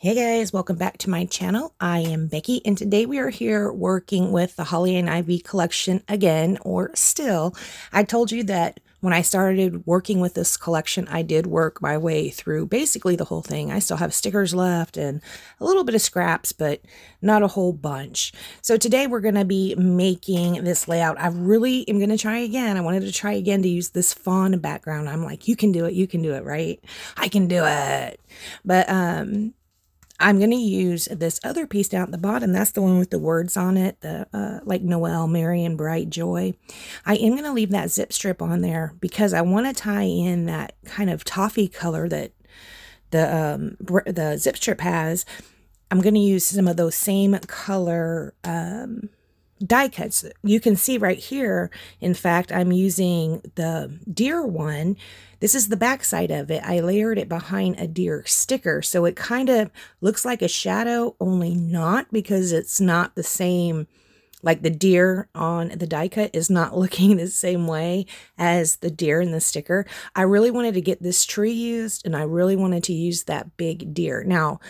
Hey guys, welcome back to my channel. I am Becky and today we are here working with the Holly and Ivy collection again or still. I told you that when I started working with this collection, I did work my way through basically the whole thing. I still have stickers left and a little bit of scraps, but not a whole bunch. So today we're going to be making this layout. I really am going to try again. I wanted to try again to use this fawn background. I'm like, you can do it. You can do it, right? I can do it. But um, I'm going to use this other piece down at the bottom. That's the one with the words on it, the uh, like Noel, Mary, and Bright Joy. I am going to leave that zip strip on there because I want to tie in that kind of toffee color that the um, the zip strip has. I'm going to use some of those same color um, die cuts. You can see right here, in fact, I'm using the deer one. This is the backside of it. I layered it behind a deer sticker. So it kind of looks like a shadow, only not because it's not the same, like the deer on the die cut is not looking the same way as the deer in the sticker. I really wanted to get this tree used and I really wanted to use that big deer. Now,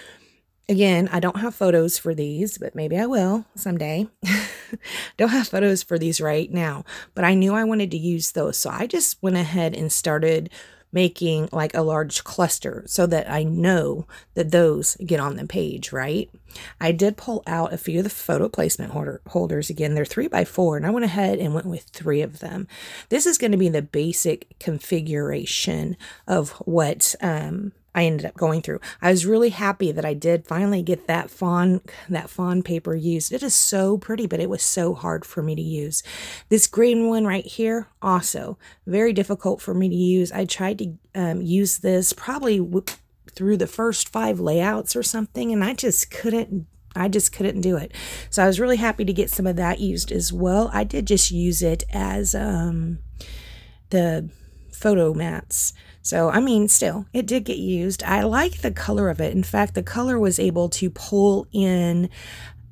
again, I don't have photos for these, but maybe I will someday. don't have photos for these right now, but I knew I wanted to use those. So I just went ahead and started making like a large cluster so that I know that those get on the page, right? I did pull out a few of the photo placement holder, holders. Again, they're three by four, and I went ahead and went with three of them. This is going to be the basic configuration of what um, I ended up going through. I was really happy that I did finally get that fawn that fawn paper used. It is so pretty, but it was so hard for me to use. This green one right here, also very difficult for me to use. I tried to um, use this probably through the first five layouts or something, and I just couldn't I just couldn't do it. So I was really happy to get some of that used as well. I did just use it as um, the photo mats. So, I mean, still, it did get used. I like the color of it. In fact, the color was able to pull in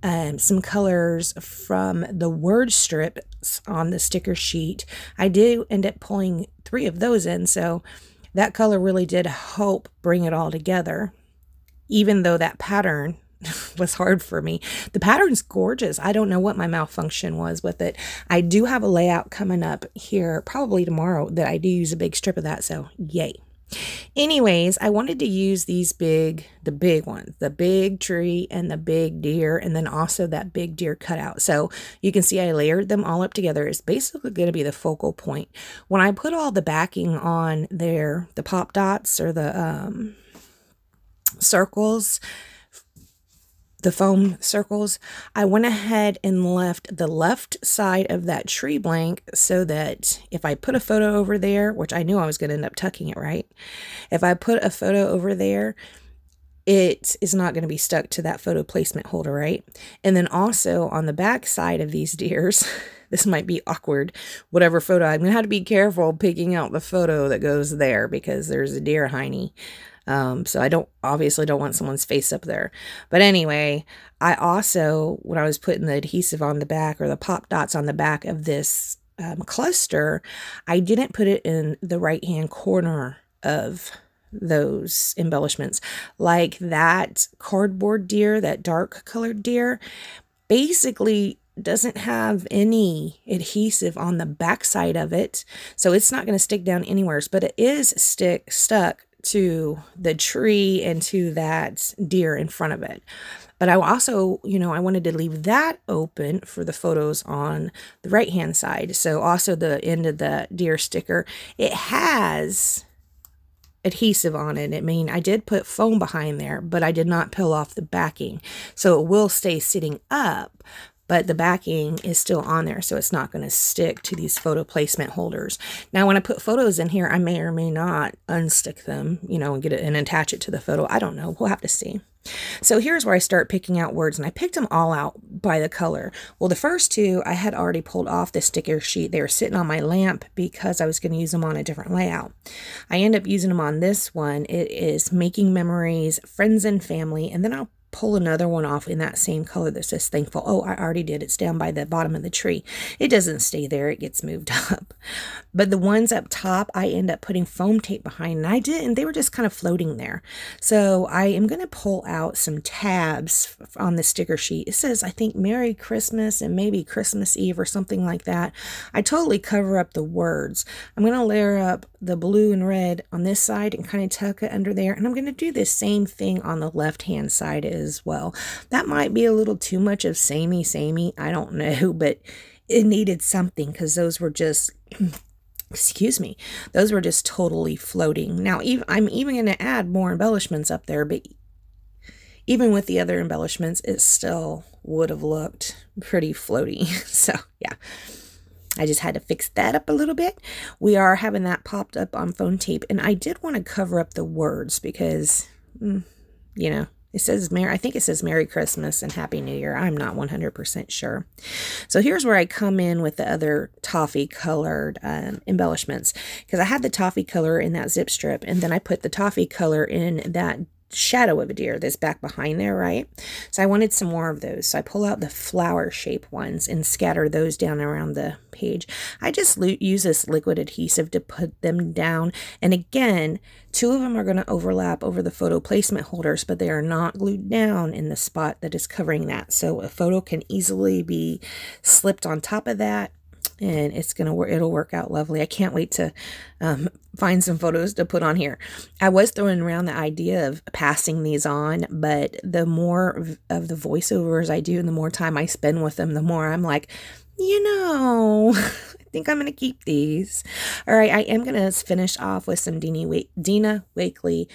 um, some colors from the word strips on the sticker sheet. I do end up pulling three of those in, so that color really did help bring it all together, even though that pattern was hard for me. The pattern's gorgeous. I don't know what my malfunction was with it. I do have a layout coming up here probably tomorrow that I do use a big strip of that, so yay. Anyways, I wanted to use these big, the big ones, the big tree and the big deer, and then also that big deer cutout. So you can see I layered them all up together. It's basically going to be the focal point. When I put all the backing on there, the pop dots or the um, circles, the foam circles, I went ahead and left the left side of that tree blank so that if I put a photo over there, which I knew I was going to end up tucking it right, if I put a photo over there, it is not going to be stuck to that photo placement holder, right? And then also on the back side of these deers, this might be awkward, whatever photo, I'm going to have to be careful picking out the photo that goes there because there's a deer hiney. Um, so I don't obviously don't want someone's face up there. But anyway, I also, when I was putting the adhesive on the back or the pop dots on the back of this um, cluster, I didn't put it in the right hand corner of those embellishments. Like that cardboard deer, that dark colored deer, basically doesn't have any adhesive on the backside of it, so it's not going to stick down anywhere. But it is stick stuck to the tree and to that deer in front of it. But I also, you know, I wanted to leave that open for the photos on the right hand side. So also the end of the deer sticker, it has adhesive on it. I mean, I did put foam behind there, but I did not peel off the backing. So it will stay sitting up, but the backing is still on there, so it's not going to stick to these photo placement holders. Now, when I put photos in here, I may or may not unstick them, you know, and get it and attach it to the photo. I don't know. We'll have to see. So here's where I start picking out words, and I picked them all out by the color. Well, the first two I had already pulled off the sticker sheet. They were sitting on my lamp because I was going to use them on a different layout. I end up using them on this one. It is Making Memories, Friends and Family, and then I'll pull another one off in that same color that says thankful. Oh, I already did. It's down by the bottom of the tree. It doesn't stay there. It gets moved up. But the ones up top, I end up putting foam tape behind and I did and They were just kind of floating there. So I am going to pull out some tabs on the sticker sheet. It says, I think Merry Christmas and maybe Christmas Eve or something like that. I totally cover up the words. I'm going to layer up the blue and red on this side and kind of tuck it under there. And I'm going to do the same thing on the left hand side as well. That might be a little too much of samey, samey. I don't know, but it needed something because those were just. excuse me those were just totally floating now even, i'm even going to add more embellishments up there but even with the other embellishments it still would have looked pretty floaty so yeah I just had to fix that up a little bit. We are having that popped up on phone tape, and I did want to cover up the words because, mm, you know, it says Merry, I think it says Merry Christmas and Happy New Year. I'm not 100% sure. So here's where I come in with the other toffee colored um, embellishments because I had the toffee color in that zip strip and then I put the toffee color in that shadow of a deer that's back behind there, right? So I wanted some more of those. So I pull out the flower shape ones and scatter those down around the page. I just use this liquid adhesive to put them down. And again, two of them are going to overlap over the photo placement holders, but they are not glued down in the spot that is covering that. So a photo can easily be slipped on top of that and it's gonna work it'll work out lovely i can't wait to um, find some photos to put on here i was throwing around the idea of passing these on but the more of the voiceovers i do and the more time i spend with them the more i'm like you know i think i'm gonna keep these all right i am gonna finish off with some dina, wakely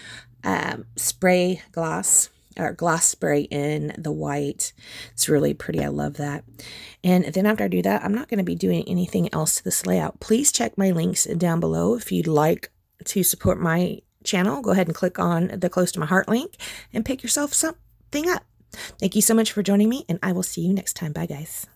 um, spray gloss or gloss spray in the white. It's really pretty. I love that. And then after I do that, I'm not going to be doing anything else to this layout. Please check my links down below if you'd like to support my channel. Go ahead and click on the close to my heart link and pick yourself something up. Thank you so much for joining me and I will see you next time. Bye guys.